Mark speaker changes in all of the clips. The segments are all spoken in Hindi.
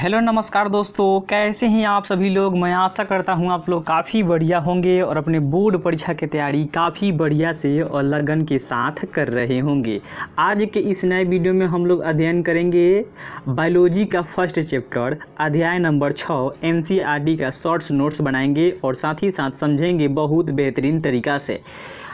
Speaker 1: हेलो नमस्कार दोस्तों कैसे हैं आप सभी लोग मैं आशा करता हूं आप लोग काफ़ी बढ़िया होंगे और अपने बोर्ड परीक्षा की तैयारी काफ़ी बढ़िया से और लगन के साथ कर रहे होंगे आज के इस नए वीडियो में हम लोग अध्ययन करेंगे बायोलॉजी का फर्स्ट चैप्टर अध्याय नंबर छः एन का शॉर्ट्स नोट्स बनाएंगे और साथ ही साथ समझेंगे बहुत बेहतरीन तरीका से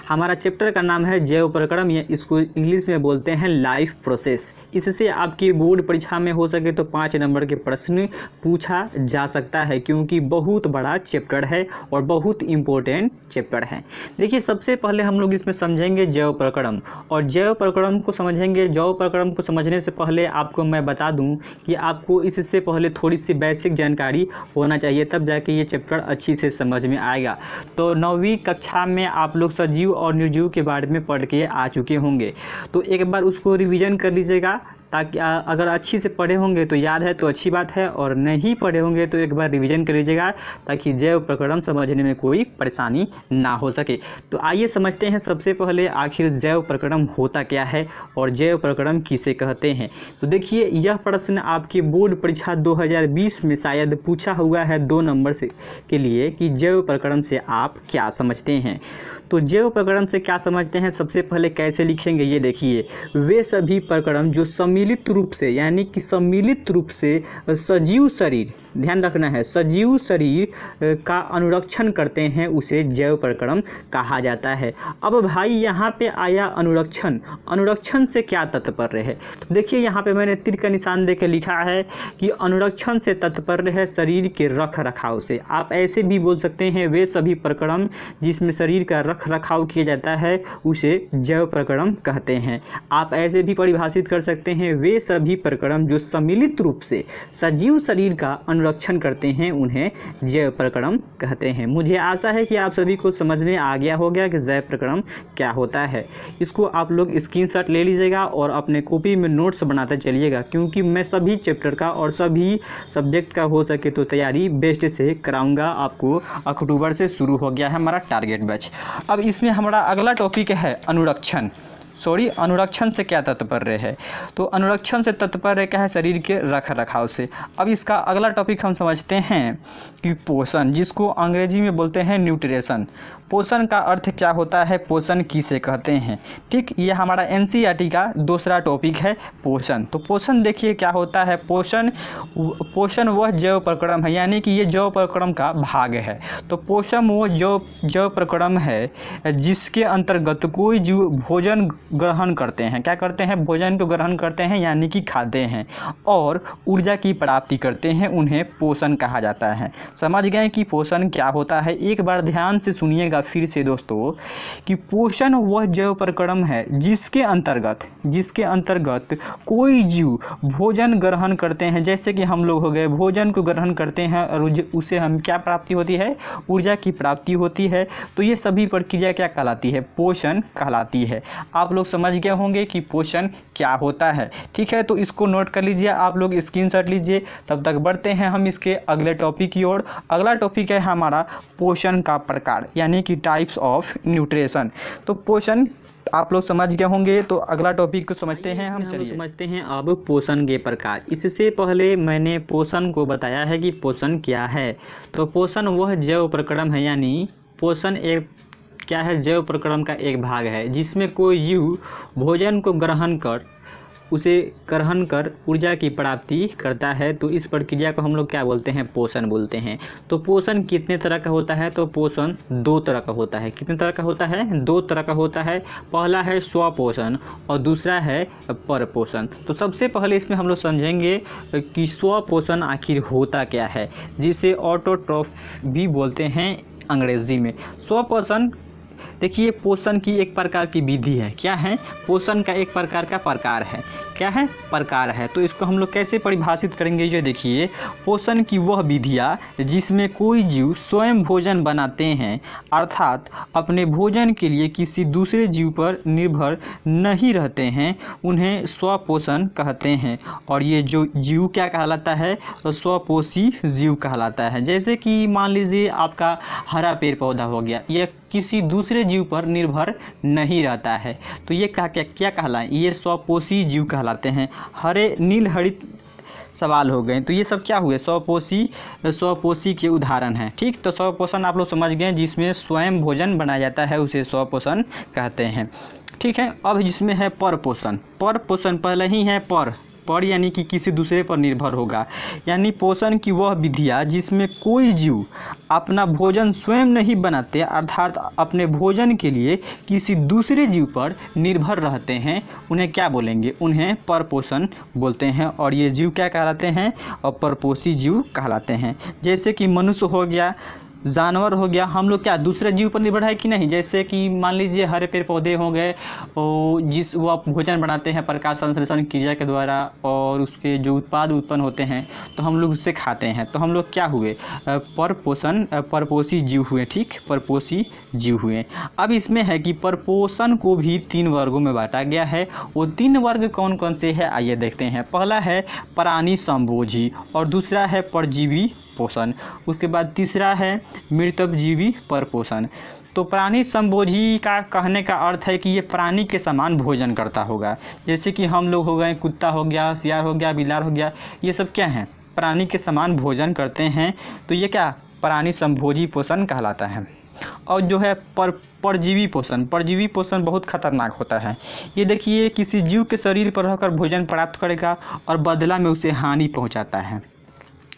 Speaker 1: हमारा चैप्टर का नाम है जैव प्रक्रम या इसको इंग्लिश में बोलते हैं लाइफ प्रोसेस इससे आपकी बोर्ड परीक्षा में हो सके तो पाँच नंबर के प्रश्न पूछा जा सकता है क्योंकि बहुत बड़ा चैप्टर है और बहुत इम्पोर्टेंट चैप्टर है देखिए सबसे पहले हम लोग इसमें समझेंगे जैव प्रक्रम और जैव प्रक्रम को समझेंगे जैव प्रक्रम को समझने से पहले आपको मैं बता दूँ कि आपको इससे पहले थोड़ी सी बेसिक जानकारी होना चाहिए तब जाके ये चैप्टर अच्छी से समझ में आएगा तो नौवीं कक्षा में आप लोग सजीव और निर्जीव के बारे में पढ़ के आ चुके होंगे तो एक बार उसको रिविज़न कर लीजिएगा ताकि अगर अच्छी से पढ़े होंगे तो याद है तो अच्छी बात है और नहीं पढ़े होंगे तो एक बार रिवीजन कर लीजिएगा ताकि जैव प्रकरण समझने में कोई परेशानी ना हो सके तो आइए समझते हैं सबसे पहले आखिर जैव प्रकरण होता क्या है और जैव प्रकरण किसे कहते हैं तो देखिए यह प्रश्न आपकी बोर्ड परीक्षा दो में शायद पूछा हुआ है दो नंबर से के लिए कि जैव प्रकरण से आप क्या समझते हैं तो जैव प्रकरण से क्या समझते हैं सबसे पहले कैसे लिखेंगे ये देखिए वे सभी प्रकरण जो सम सम्मिलित रूप से यानी कि सम्मिलित रूप से सजीव शरीर ध्यान रखना है सजीव शरीर का अनुरक्षण करते हैं उसे जैव प्रक्रम कहा जाता है अब भाई यहाँ पे आया अनुरक्षण अनुरक्षण से क्या तत्पर है तो देखिए यहाँ पे मैंने तिर का निशान दे के लिखा है कि अनुरक्षण से तत्पर है शरीर के रख रखाव से आप ऐसे भी बोल सकते हैं वे सभी प्रक्रम जिसमें शरीर का रख रखाव किया जाता है उसे जैव प्रक्रम कहते हैं आप ऐसे भी परिभाषित कर सकते हैं हैं वे सभी प्रकरण जो सम्मिलित रूप से सजीव शरीर का अनुरक्षण करते हैं उन्हें जैव प्रकरण कहते हैं मुझे आशा है कि आप सभी को समझ में आ गया हो गया कि जैव प्रकरण क्या होता है इसको आप लोग स्क्रीन ले लीजिएगा और अपने कॉपी में नोट्स बनाते चलिएगा क्योंकि मैं सभी चैप्टर का और सभी सब्जेक्ट का हो सके तो तैयारी बेस्ट से कराऊंगा आपको अक्टूबर से शुरू हो गया है हमारा टारगेट बैच अब इसमें हमारा अगला टॉपिक है अनुरक्षण सॉरी अनुरक्षण से क्या तत्पर है तो अनुरक्षण से तत्पर है क्या है शरीर के रख रखाव से अब इसका अगला टॉपिक हम समझते हैं कि पोषण जिसको अंग्रेजी में बोलते हैं न्यूट्रिशन पोषण का अर्थ क्या होता है पोषण किसे कहते हैं ठीक ये हमारा एन e का दूसरा टॉपिक है पोषण तो पोषण देखिए क्या होता है पोषण पोषण वह जैव प्रक्रम है यानी कि ये जैव प्रक्रम का भाग है तो पोषण वह जैव जैव प्रक्रम है जिसके अंतर्गत कोई जीव भोजन ग्रहण करते हैं क्या करते हैं भोजन को ग्रहण करते हैं यानी कि खाते हैं और ऊर्जा की प्राप्ति करते हैं उन्हें पोषण कहा जाता है समझ गए कि पोषण क्या होता है एक बार ध्यान से सुनिएगा आएगा फिर से दोस्तों कि पोषण वह जैव प्रक्रम है जिसके अंतर्गत जिसके अंतर्गत कोई जीव भोजन ग्रहण करते हैं जैसे कि हम लोग हो गए भोजन को ग्रहण करते हैं और उसे हम क्या प्राप्ति होती है ऊर्जा की प्राप्ति होती है तो ये सभी प्रक्रिया क्या कहलाती है पोषण कहलाती है आप लोग समझ गए होंगे कि पोषण क्या होता है ठीक है तो इसको नोट कर लीजिए आप लोग स्क्रीन लीजिए तब तक बढ़ते हैं हम इसके अगले टॉपिक की ओर अगला टॉपिक है हमारा पोषण का प्रकार यानी कि टाइप्स ऑफ न्यूट्रिशन तो पोषण आप लोग समझ गए होंगे तो अगला टॉपिक को समझते हैं हम चलिए समझते हैं अब पोषण के प्रकार इससे पहले मैंने पोषण को बताया है कि पोषण क्या है तो पोषण वह जैव प्रक्रम है यानी पोषण एक क्या है जैव प्रक्रम का एक भाग है जिसमें कोई जीव भोजन को ग्रहण कर उसे ग्रहण कर ऊर्जा की प्राप्ति करता है तो इस प्रक्रिया को हम लोग क्या बोलते हैं पोषण बोलते हैं तो पोषण कितने तरह का होता है तो पोषण दो तरह का होता है कितने तरह का होता है दो तरह का होता है पहला है स्वपोषण और दूसरा है परपोषण तो सबसे पहले इसमें हम लोग समझेंगे कि स्वपोषण आखिर होता क्या है जिसे ऑटोट्रॉफ भी बोलते हैं अंग्रेजी में स्वपोषण देखिए पोषण की एक प्रकार की विधि है क्या है पोषण का एक प्रकार का प्रकार है क्या है प्रकार है तो इसको हम लोग कैसे परिभाषित करेंगे ये देखिए पोषण की वह विधियाँ जिसमें कोई जीव स्वयं भोजन बनाते हैं अर्थात अपने भोजन के लिए किसी दूसरे जीव पर निर्भर नहीं रहते हैं उन्हें स्वपोषण कहते हैं और ये जो जीव क्या कहलाता है स्वपोषी जीव कहलाता है जैसे कि मान लीजिए आपका हरा पेड़ पौधा हो गया यह किसी दूसरे जीव पर निर्भर नहीं रहता है तो ये कहा क्या क्या कहलाएं ये स्वपोषी जीव कहलाते हैं हरे नील हरित सवाल हो गए तो ये सब क्या हुए स्वपोषी स्वपोषी के उदाहरण हैं ठीक तो स्वपोषण आप लोग समझ गए जिसमें स्वयं भोजन बनाया जाता है उसे स्वपोषण कहते हैं ठीक है अब जिसमें है पर पोषण पर पोषण पहले ही है पर पर यानी कि किसी दूसरे पर निर्भर होगा यानी पोषण की वह विधियाँ जिसमें कोई जीव अपना भोजन स्वयं नहीं बनाते अर्थात अपने भोजन के लिए किसी दूसरे जीव पर निर्भर रहते हैं उन्हें क्या बोलेंगे उन्हें परपोषण बोलते हैं और ये जीव क्या कहलाते हैं और परपोषी जीव कहलाते हैं जैसे कि मनुष्य हो गया जानवर हो गया हम लोग क्या दूसरे जीव पर निर्भर है कि नहीं जैसे कि मान लीजिए हरे पेड़ पौधे हो गए और जिस वो आप भोजन बनाते हैं प्रकाश संश्लेषण क्रिया के द्वारा और उसके जो उत्पाद उत्पन्न होते हैं तो हम लोग उससे खाते हैं तो हम लोग क्या हुए परपोषण परपोषी जीव हुए ठीक परपोषी जीव हुए अब इसमें है कि परपोषण को भी तीन वर्गों में बांटा गया है वो तीन वर्ग कौन कौन से है आइए देखते हैं पहला है प्राणी संभोजी और दूसरा है परजीवी पोषण उसके बाद तीसरा है मृतपजीवी परपोषण तो प्राणी संभोजी का कहने का अर्थ है कि ये प्राणी के समान भोजन करता होगा जैसे कि हम लोग हो गए कुत्ता हो गया सियार हो गया बिलार हो गया ये सब क्या हैं प्राणी के समान भोजन करते हैं तो ये क्या प्राणी संभोजी पोषण कहलाता है और जो है पर परजीवी पोषण परजीवी पोषण बहुत खतरनाक होता है ये देखिए किसी जीव के शरीर पर रहकर भोजन प्राप्त करेगा और बदला में उसे हानि पहुंचाता है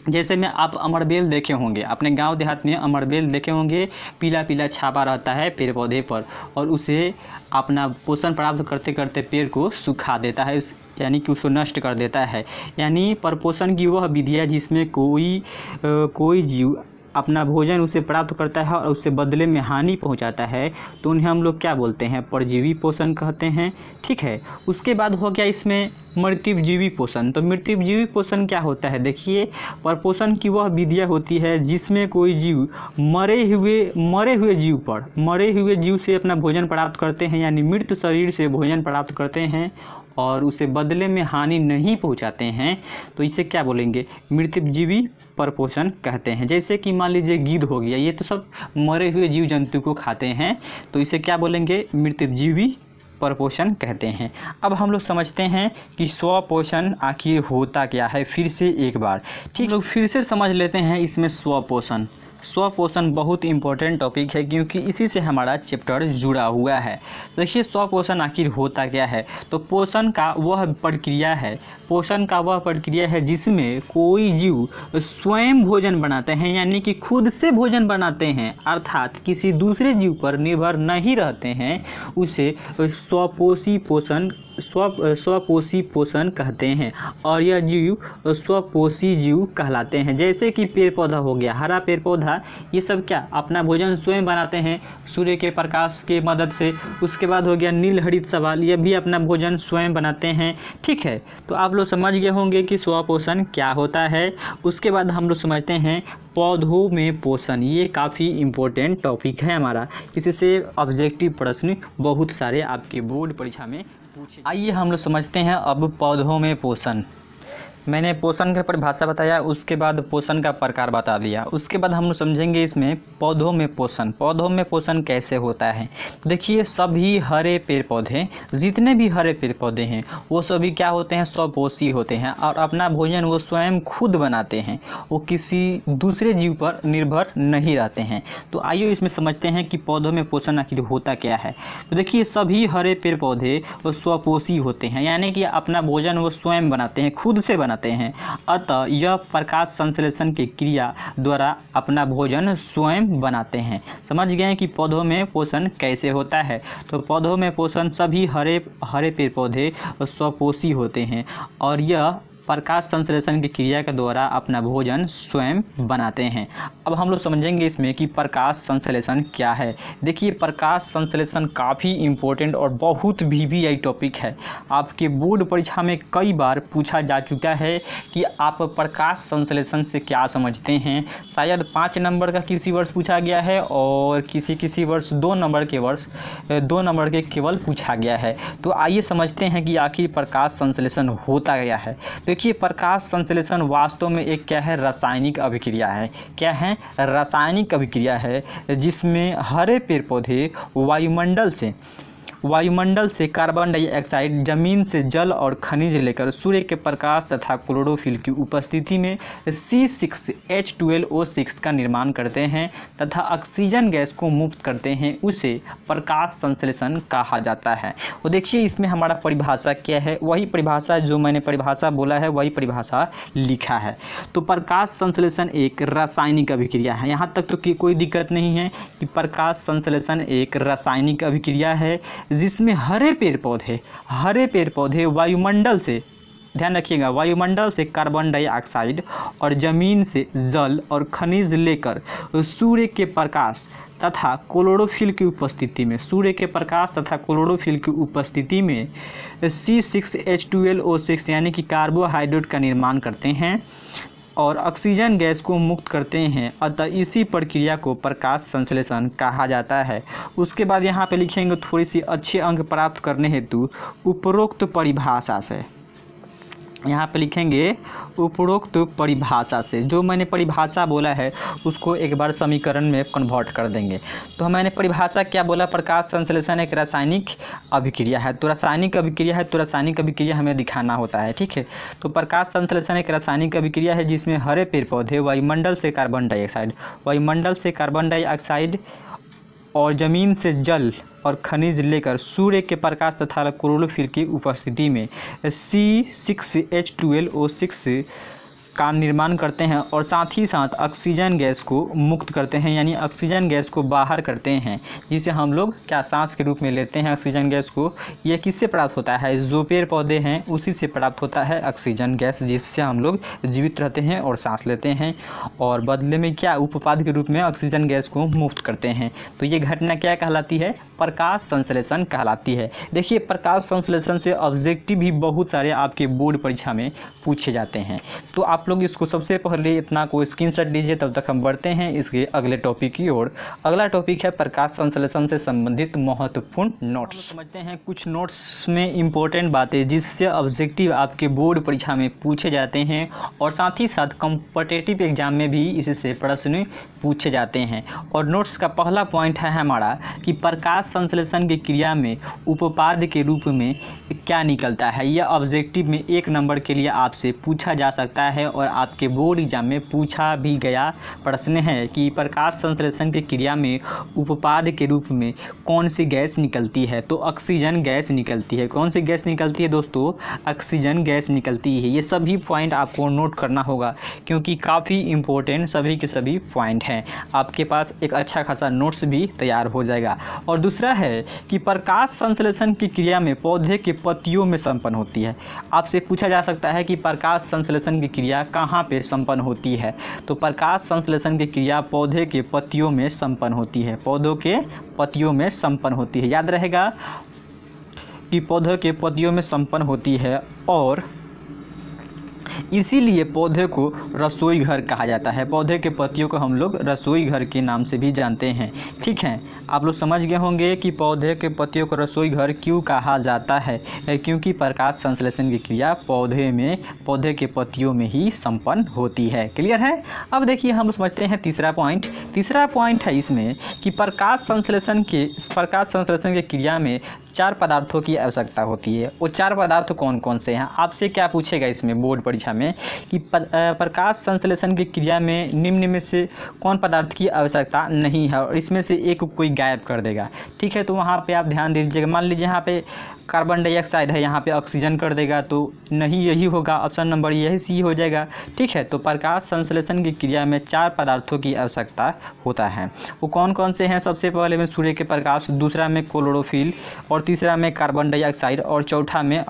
Speaker 1: जैसे में आप अमरबेल देखे होंगे अपने गांव देहात में अमरबेल देखे होंगे पीला पीला छापा रहता है पेड़ पौधे पर और उसे अपना पोषण प्राप्त करते करते पेड़ को सुखा देता है यानी कि उसको नष्ट कर देता है यानी परपोषण की वह विधि है जिसमें कोई कोई जीव अपना भोजन उसे प्राप्त करता है और उससे बदले में हानि पहुंचाता है तो उन्हें हम लोग क्या बोलते हैं परजीवी पोषण कहते हैं ठीक है उसके बाद हो गया इसमें मृत्युजीवी पोषण तो मृत्युजीवी पोषण क्या होता है देखिए परपोषण की वह विधियाँ होती है जिसमें कोई जीव मरे हुए मरे हुए जीव पर मरे हुए जीव से अपना भोजन प्राप्त करते हैं यानी मृत शरीर से भोजन प्राप्त करते हैं और उसे बदले में हानि नहीं पहुंचाते हैं तो इसे क्या बोलेंगे मृतजीवी परपोषण कहते हैं जैसे कि मान लीजिए गिद्ध हो गया ये तो सब मरे हुए जीव जंतु को खाते हैं तो इसे क्या बोलेंगे मृतजीवी परपोषण कहते हैं अब हम लोग समझते हैं कि स्वपोषण आखिर होता क्या है फिर से एक बार ठीक लोग फिर से समझ लेते हैं इसमें स्वपोषण स्व पोषण बहुत इंपॉर्टेंट टॉपिक है क्योंकि इसी से हमारा चैप्टर जुड़ा हुआ है देखिए स्व पोषण आखिर होता क्या है तो पोषण का वह प्रक्रिया है पोषण का वह प्रक्रिया है जिसमें कोई जीव स्वयं भोजन बनाते हैं यानी कि खुद से भोजन बनाते हैं अर्थात किसी दूसरे जीव पर निर्भर नहीं रहते हैं उसे स्वपोषी पोषण स्व स्वपोषी पोषण कहते हैं और यह जीव स्वपोषी जीव कहलाते हैं जैसे कि पेड़ पौधा हो गया हरा पेड़ पौधा ये सब क्या अपना भोजन स्वयं बनाते हैं सूर्य के प्रकाश के मदद से उसके बाद हो गया नील हरित सवाल यह भी अपना भोजन स्वयं बनाते हैं ठीक है तो आप लोग समझ गए होंगे कि स्वपोषण क्या होता है उसके बाद हम लोग समझते हैं पौधों में पोषण ये काफ़ी इम्पोर्टेंट टॉपिक है हमारा इससे से ऑब्जेक्टिव प्रश्न बहुत सारे आपके बोर्ड परीक्षा में पूछे आइए हम लोग समझते हैं अब पौधों में पोषण मैंने पोषण का परिभाषा बताया उसके बाद पोषण का प्रकार बता दिया उसके बाद हम समझेंगे इसमें पौधों में पोषण पौधों में पोषण कैसे होता है तो देखिए सभी हरे पेड़ पौधे जितने भी हरे पेड़ पौधे हैं वो सभी क्या होते हैं स्वपोषी होते हैं और अपना भोजन वो स्वयं खुद बनाते हैं वो किसी दूसरे जीव पर निर्भर नहीं रहते हैं तो आइए इसमें समझते हैं कि पौधों में पोषण आखिर होता क्या है तो देखिए सभी हरे पेड़ पौधे वो स्वपोषी होते हैं यानी कि अपना भोजन वो स्वयं बनाते हैं खुद से बना बनाते हैं अतः यह प्रकाश संश्लेषण की क्रिया द्वारा अपना भोजन स्वयं बनाते हैं समझ गए कि पौधों में पोषण कैसे होता है तो पौधों में पोषण सभी हरे हरे पेड़ पौधे स्वपोषी होते हैं और यह प्रकाश संश्लेषण की क्रिया के द्वारा अपना भोजन स्वयं बनाते हैं अब हम लोग समझेंगे इसमें कि प्रकाश संश्लेषण क्या है देखिए प्रकाश संश्लेषण काफ़ी इम्पोर्टेंट और बहुत भी भी आई टॉपिक है आपके बोर्ड परीक्षा में कई बार पूछा जा चुका है कि आप प्रकाश संश्लेषण से क्या समझते हैं शायद पाँच नंबर का किसी वर्ष पूछा गया है और किसी किसी वर्ष दो नंबर के वर्ष दो नंबर के केवल पूछा गया है तो आइए समझते हैं कि आखिर प्रकाश संश्लेषण होता गया है तो देखिए प्रकाश संश्लेषण वास्तव में एक क्या है रासायनिक अभिक्रिया है क्या है रासायनिक अभिक्रिया है जिसमें हरे पेड़ पौधे वायुमंडल से वायुमंडल से कार्बन डाइऑक्साइड जमीन से जल और खनिज लेकर सूर्य के प्रकाश तथा क्लोरोफिल की उपस्थिति में C six H twelve O six का निर्माण करते हैं तथा ऑक्सीजन गैस को मुक्त करते हैं उसे प्रकाश संश्लेषण कहा जाता है और देखिए इसमें हमारा परिभाषा क्या है वही परिभाषा जो मैंने परिभाषा बोला है वही परिभाषा लिखा है तो प्रकाश संश्लेषण एक रासायनिक अभिक्रिया है यहाँ तक तो कोई दिक्कत नहीं है कि प्रकाश संश्लेषण एक रासायनिक अभिक्रिया है जिसमें हरे पेड़ पौधे हरे पेड़ पौधे वायुमंडल से ध्यान रखिएगा वायुमंडल से कार्बन डाइऑक्साइड और ज़मीन से जल और खनिज लेकर सूर्य के प्रकाश तथा क्लोरोफिल की उपस्थिति में सूर्य के प्रकाश तथा क्लोरोफिल की उपस्थिति में C six H O six यानी कि कार्बोहाइड्रेट का निर्माण करते हैं और ऑक्सीजन गैस को मुक्त करते हैं अतः इसी प्रक्रिया को प्रकाश संश्लेषण कहा जाता है उसके बाद यहाँ पे लिखेंगे थोड़ी सी अच्छे अंक प्राप्त करने हेतु उपरोक्त परिभाषा से यहाँ पे लिखेंगे उपरोक्त परिभाषा से जो मैंने परिभाषा बोला है उसको एक बार समीकरण में कन्वर्ट कर देंगे तो मैंने परिभाषा क्या बोला प्रकाश संश्लेषण एक रासायनिक अभिक्रिया है तो रासायनिक अभिक्रिया है तो रासायनिक अभिक्रिया हमें दिखाना होता है ठीक है तो प्रकाश संश्लेषण एक रासायनिक अभिक्रिया है जिसमें हरे पेड़ पौधे वायुमंडल से कार्बन डाइऑक्साइड वायुमंडल से कार्बन डाइऑक्साइड और ज़मीन से जल और खनिज लेकर सूर्य के प्रकाश तथा क्रोलोफिर की उपस्थिति में C six H to L O six का निर्माण करते हैं और साथ ही साथ ऑक्सीजन गैस को मुक्त करते हैं यानी ऑक्सीजन गैस को बाहर करते हैं जिसे हम लोग क्या सांस के रूप में लेते हैं ऑक्सीजन गैस को यह किससे प्राप्त होता है जो पेड़ पौधे हैं उसी से प्राप्त होता है ऑक्सीजन गैस जिससे हम लोग जीवित रहते हैं और सांस लेते हैं और बदले में क्या उपपाद के रूप में ऑक्सीजन गैस को मुक्त करते हैं तो ये घटना क्या कहलाती है प्रकाश संश्लेषण कहलाती है देखिए प्रकाश संश्लेषण से ऑब्जेक्टिव भी बहुत सारे आपके बोर्ड परीक्षा में पूछे जाते हैं तो आप आप लोग इसको सबसे पहले इतना को स्क्रीन शॉट लीजिए तब तक हम बढ़ते हैं इसके अगले टॉपिक की ओर अगला टॉपिक है प्रकाश संश्लेषण से संबंधित महत्वपूर्ण नोट्स समझते हैं कुछ नोट्स में इंपॉर्टेंट बातें जिससे ऑब्जेक्टिव आपके बोर्ड परीक्षा में पूछे जाते हैं और साथ ही साथ कॉम्पिटेटिव एग्जाम में भी इससे प्रश्न पूछे जाते हैं और नोट्स का पहला पॉइंट है हमारा कि प्रकाश संश्लेषण की क्रिया में उपपाद के रूप में क्या निकलता है यह ऑब्जेक्टिव में एक नंबर के लिए आपसे पूछा जा सकता है और आपके बोर्ड एग्जाम में पूछा भी गया प्रश्न है कि प्रकाश संश्लेषण की क्रिया में उपपाद के रूप में कौन सी गैस निकलती है तो ऑक्सीजन गैस निकलती है कौन सी गैस निकलती है दोस्तों ऑक्सीजन गैस निकलती है ये सभी पॉइंट आपको नोट करना होगा क्योंकि काफ़ी इंपॉर्टेंट सभी के सभी पॉइंट हैं आपके पास एक अच्छा खासा नोट्स भी तैयार हो जाएगा और दूसरा है कि प्रकाश संश्लेषण की क्रिया में पौधे के पत्तियों में संपन्न होती है आपसे पूछा जा सकता है कि प्रकाश संश्लेषण की क्रिया क्रिया कहाँ पे संपन्न होती है तो प्रकाश संश्लेषण की क्रिया पौधे के पत्तियों में संपन्न होती है पौधों के पत्तियों में संपन्न होती है याद रहेगा कि पौधों के पत्तियों में संपन्न होती है और इसीलिए पौधे को रसोई घर कहा जाता है पौधे के पत्तियों को हम लोग रसोई घर के नाम से भी जानते हैं ठीक है आप लोग समझ गए होंगे कि पौधे के पत्तियों को रसोई घर क्यों कहा जाता है क्योंकि प्रकाश संश्लेषण की क्रिया पौधे में पौधे के पत्तियों में ही संपन्न होती है क्लियर है अब देखिए हम समझते हैं तीसरा पॉइंट तीसरा पॉइंट है इसमें कि प्रकाश संश्लेषण के प्रकाश संश्लेषण की क्रिया में चार पदार्थों की आवश्यकता होती है वो चार पदार्थ कौन कौन से हैं आपसे क्या पूछेगा इसमें बोर्ड परीक्षा में कि प्रकाश संश्लेषण की क्रिया में निम्न में से कौन पदार्थ की आवश्यकता नहीं है और इसमें से एक कोई गायब कर देगा ठीक है तो वहाँ पर आप ध्यान दीजिएगा मान लीजिए यहाँ पर कार्बन डाइऑक्साइड है यहाँ पर ऑक्सीजन कर देगा तो नहीं यही होगा ऑप्शन नंबर यही सी हो जाएगा ठीक है तो प्रकाश संश्लेषण की क्रिया में चार पदार्थों की आवश्यकता होता है वो कौन कौन से हैं सबसे पहले में सूर्य के प्रकाश दूसरा में क्लोरोफिल और और तीसरा में कार्बन डाइऑक्साइड और चौथा में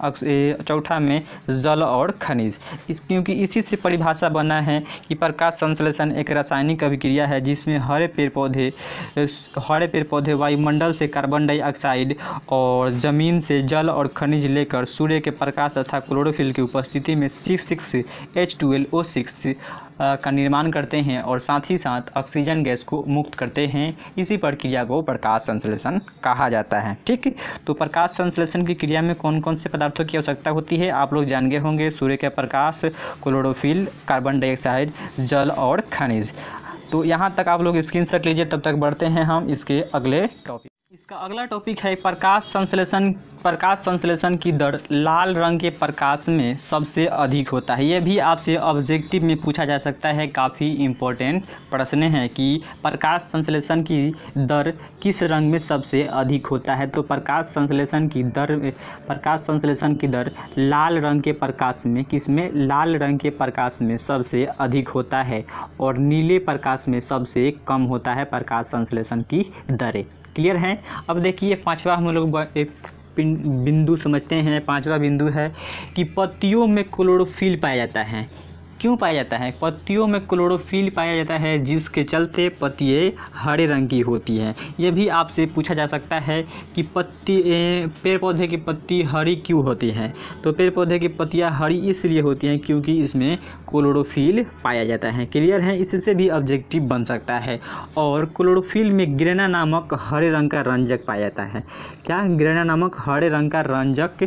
Speaker 1: चौथा में जल और खनिज इस क्योंकि इसी से परिभाषा बना है कि प्रकाश संश्लेषण एक रासायनिक अभिक्रिया है जिसमें हरे पेड़ पौधे हरे पेड़ पौधे वायुमंडल से कार्बन डाइऑक्साइड और ज़मीन से जल और खनिज लेकर सूर्य के प्रकाश तथा क्लोरोफिल की उपस्थिति में six six H to L O six का निर्माण करते हैं और साथ ही साथ ऑक्सीजन गैस को मुक्त करते हैं इसी प्रक्रिया को प्रकाश संश्लेषण कहा जाता है ठीक तो प्रकाश संश्लेषण की क्रिया में कौन कौन से पदार्थों की आवश्यकता होती है आप लोग जान गए होंगे सूर्य का प्रकाश क्लोरोफिल कार्बन डाइऑक्साइड जल और खनिज तो यहाँ तक आप लोग स्क्रीन शॉट लीजिए तब तक बढ़ते हैं हम इसके अगले टॉपिक इसका अगला टॉपिक है प्रकाश संश्लेषण प्रकाश संश्लेषण की दर लाल रंग के प्रकाश में सबसे अधिक होता है यह भी आपसे ऑब्जेक्टिव में पूछा जा सकता है काफ़ी इम्पोर्टेंट प्रश्न है कि प्रकाश संश्लेषण की दर किस रंग में सबसे अधिक होता है तो प्रकाश संश्लेषण की दर प्रकाश संश्लेषण की दर लाल रंग के प्रकाश में किस में लाल रंग के प्रकाश में सबसे अधिक होता है और नीले प्रकाश में सबसे कम होता है प्रकाश संश्लेषण की दरें क्लियर है अब देखिए पांचवा हम लोग बिंदु समझते हैं पांचवा बिंदु है कि पत्तियों में क्लोरोफिल पाया जाता है क्यों पाया जाता है पत्तियों में क्लोरोफिल पाया जाता है जिसके चलते पत्तियाँ हरे रंग की होती हैं यह भी आपसे पूछा जा सकता है कि पत्ती पेड़ पौधे की पत्ती हरी क्यों होती हैं तो पेड़ पौधे की पत्तियाँ हरी इसलिए होती हैं क्योंकि इसमें क्लोरोफिल पाया जाता है क्लियर है इससे भी ऑब्जेक्टिव बन सकता है और क्लोरोफिल में ग्रेना नामक हरे रंग का रंजक पाया जाता है क्या ग्रेना नामक हरे रंग का रंजक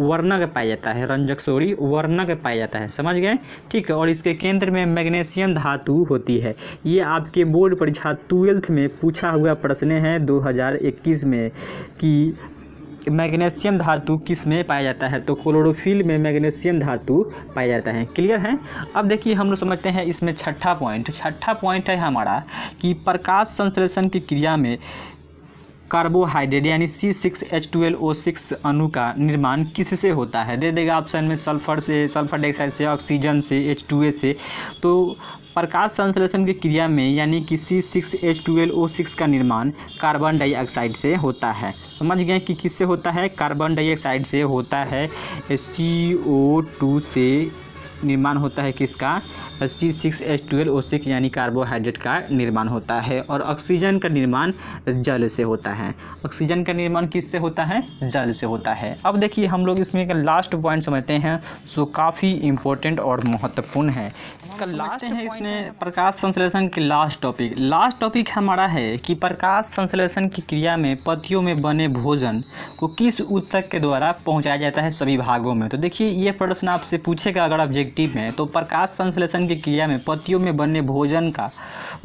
Speaker 1: वर्णक पाया जाता है रंजक सोरी वर्णक पाया जाता है समझ गए ठीक है और इसके केंद्र में मैग्नेशियम धातु होती है ये आपके बोर्ड परीक्षा ट्वेल्थ में पूछा हुआ प्रश्न है 2021 में कि मैग्नेशियम धातु किस में पाया जाता है तो क्लोरोफिल में मैग्नेशियम धातु पाया जाता है क्लियर है अब देखिए हम लोग समझते हैं इसमें छठा पॉइंट छठा पॉइंट है हमारा कि प्रकाश संश्लेषण की क्रिया में कार्बोहाइड्रेट यानी C six H twelve O six अणु का निर्माण किससे होता है दे देगा ऑप्शन में सल्फर से सल्फर डाइऑक्साइड से ऑक्सीजन से एच टू ए से तो प्रकाश संश्लेषण की क्रिया में यानी कि C six H twelve O six का निर्माण कार्बन डाइऑक्साइड से होता है समझ गए कि किससे होता है कार्बन डाइऑक्साइड से होता है सी ओ टू से निर्माण होता है किसका C six H twelve O six यानी कार्बोहाइड्रेट का निर्माण होता है और ऑक्सीजन का निर्माण जल से होता है ऑक्सीजन का निर्माण किससे होता है जल से होता है अब देखिए हम लोग इसमें एक लास्ट पॉइंट समझते हैं सो काफ़ी इम्पोर्टेंट और महत्वपूर्ण है इसका लास्ट है इसमें प्रकाश संश्लेषण के लास्ट टॉपिक लास्ट टॉपिक हमारा है कि प्रकाश संश्लेषण की क्रिया में पतियों में बने भोजन को किस उत्तक के द्वारा पहुँचाया जाता है सभी भागों में तो देखिए ये प्रश्न आपसे पूछेगा अगर आप एक्टिव है तो प्रकाश संश्लेषण की क्रिया में पतियों में बने भोजन का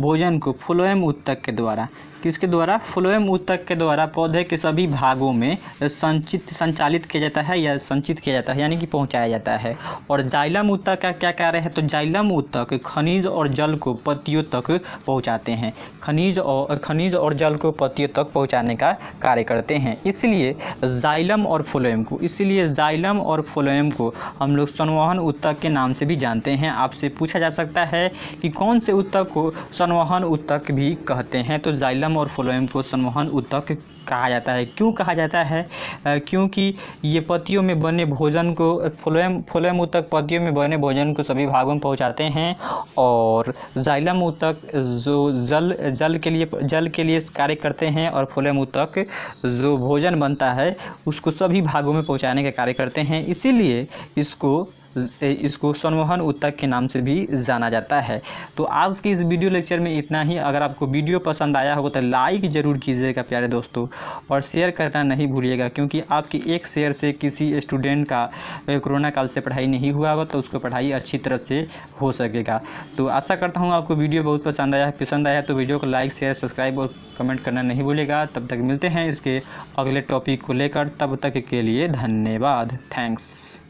Speaker 1: भोजन को फ्लोएम उत्तक के द्वारा किसके द्वारा फ्लोएम ऊतक के द्वारा पौधे के सभी भागों में संचित संचालित किया जाता है या संचित किया जाता है यानी कि पहुंचाया जाता है और जाइलम ऊतक का क्या कार्य है तो जाइलम ऊतक खनिज और जल को पत्तियों तक पहुँचाते हैं खनिज और खनिज और जल को पत्तियों तक पहुँचाने का कार्य करते हैं इसलिए जाइलम और फ्लोएम को इसलिए जाइलम और फ्लोएम को हम लोग संवहन उत्तक के नाम से भी जानते हैं आपसे पूछा जा सकता है कि कौन से उत्तक को संवहन उत्तक भी कहते हैं तो जाइलम एम और फ्लोएम को सम्मोहन उत्तक कहा जाता है क्यों कहा जाता है क्योंकि ये पतियों में बने भोजन को फ्लोएम फ्लोएम उत्तक पतियों में बने भोजन को सभी भागों में पहुंचाते हैं और जाइलम उत्तक जो जल जल के लिए जल के लिए कार्य करते हैं और फ्लोएम उत्तक जो भोजन बनता है उसको सभी भागों में पहुँचाने का कार्य करते हैं इसीलिए इसको इसको सनमोहन उत्तक के नाम से भी जाना जाता है तो आज के इस वीडियो लेक्चर में इतना ही अगर आपको वीडियो पसंद आया होगा तो लाइक ज़रूर कीजिएगा प्यारे दोस्तों और शेयर करना नहीं भूलिएगा क्योंकि आपके एक शेयर से किसी स्टूडेंट का कोरोना काल से पढ़ाई नहीं हुआ होगा तो उसको पढ़ाई अच्छी तरह से हो सकेगा तो आशा करता हूँ आपको वीडियो बहुत पसंद आया पसंद आया तो वीडियो को लाइक शेयर सब्सक्राइब और कमेंट करना नहीं भूलेगा तब तक मिलते हैं इसके अगले टॉपिक को लेकर तब तक के लिए धन्यवाद थैंक्स